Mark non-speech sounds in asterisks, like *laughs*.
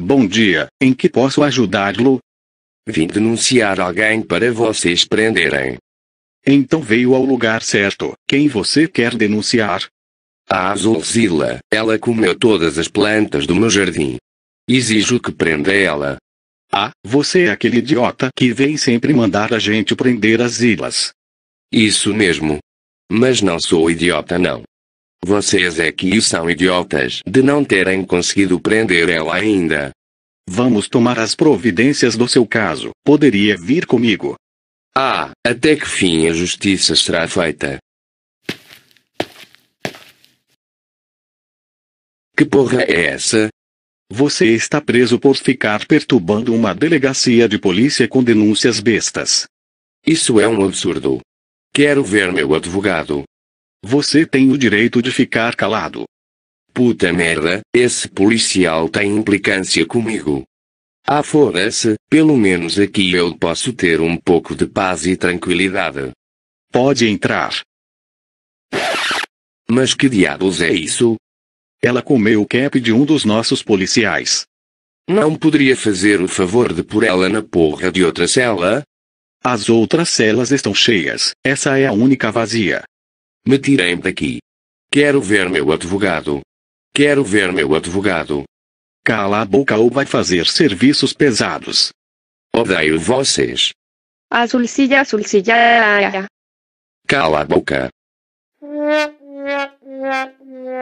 Bom dia, em que posso ajudá-lo? Vim denunciar alguém para vocês prenderem. Então veio ao lugar certo. Quem você quer denunciar? A azulzila, ela comeu todas as plantas do meu jardim. Exijo que prenda ela. Ah, você é aquele idiota que vem sempre mandar a gente prender as ilhas. Isso mesmo. Mas não sou idiota não. Vocês é que são idiotas de não terem conseguido prender ela ainda. Vamos tomar as providências do seu caso. Poderia vir comigo. Ah, até que fim a justiça será feita? Que porra é essa? Você está preso por ficar perturbando uma delegacia de polícia com denúncias bestas. Isso é um absurdo. Quero ver meu advogado. Você tem o direito de ficar calado. Puta merda, esse policial tem implicância comigo. Ah fora-se, pelo menos aqui eu posso ter um pouco de paz e tranquilidade. Pode entrar. Mas que diabos é isso? Ela comeu o cap de um dos nossos policiais. Não poderia fazer o favor de pôr ela na porra de outra cela? As outras celas estão cheias, essa é a única vazia. Me tirem daqui. Quero ver meu advogado. Quero ver meu advogado. Cala a boca ou vai fazer serviços pesados. Odeio vocês. Azulcilla, azulcilla. Cala a boca. *laughs*